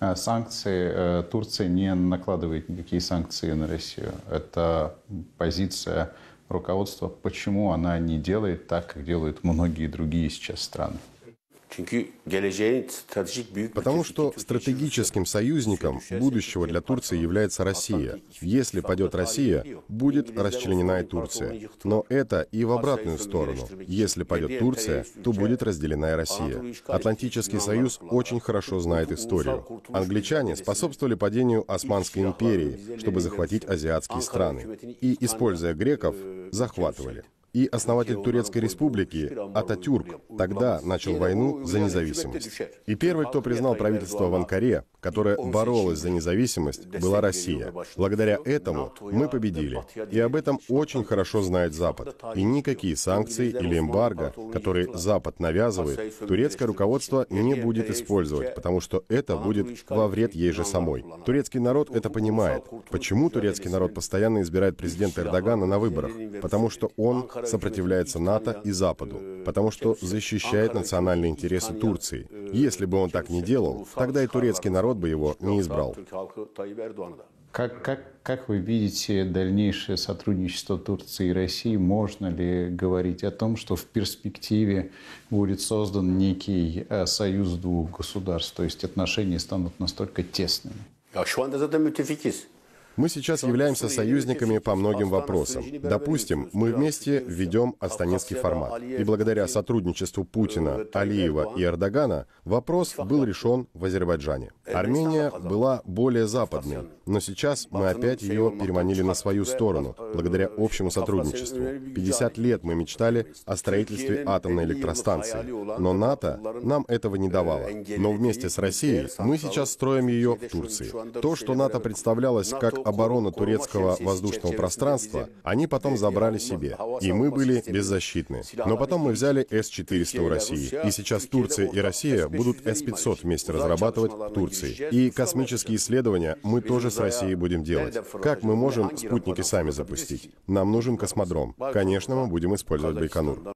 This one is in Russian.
А, санкции, э, Турция не накладывает никакие санкции на Россию. Это позиция руководства, почему она не делает так, как делают многие другие сейчас страны. Потому что стратегическим союзником будущего для Турции является Россия. Если падет Россия, будет расчленена и Турция. Но это и в обратную сторону. Если падет Турция, то будет разделена и Россия. Атлантический союз очень хорошо знает историю. Англичане способствовали падению Османской империи, чтобы захватить азиатские страны. И, используя э, греков, э, захватывали и основатель Турецкой республики Ататюрк тогда начал войну за независимость. И первый, кто признал правительство в Анкаре, которое боролось за независимость, была Россия. Благодаря этому мы победили. И об этом очень хорошо знает Запад. И никакие санкции или эмбарго, которые Запад навязывает, турецкое руководство не будет использовать, потому что это будет во вред ей же самой. Турецкий народ это понимает. Почему турецкий народ постоянно избирает президента Эрдогана на выборах? Потому что он сопротивляется НАТО и Западу, потому что защищает национальные интересы Турции. Если бы он так не делал, тогда и турецкий народ бы его не избрал. Как, как, как вы видите дальнейшее сотрудничество Турции и России? Можно ли говорить о том, что в перспективе будет создан некий э, союз двух государств, то есть отношения станут настолько тесными? А что за это мы сейчас являемся союзниками по многим вопросам. Допустим, мы вместе ведем астанинский формат. И благодаря сотрудничеству э, Путина, Алиева и Эрдогана вопрос был решен в Азербайджане. Армения была более западной, но сейчас мы опять ее переманили на свою сторону, благодаря общему сотрудничеству. 50 лет мы мечтали о строительстве атомной электростанции, но НАТО нам этого не давало. Но вместе с Россией мы сейчас строим ее в Турции. То, что НАТО представлялось как оборона турецкого воздушного пространства, они потом забрали себе, и мы были беззащитны. Но потом мы взяли С-400 у России, и сейчас Турция и Россия будут С-500 вместе разрабатывать в Турции. И космические исследования мы тоже с Россией будем делать? Как мы можем спутники сами запустить? Нам нужен космодром. Конечно, мы будем использовать Байконур.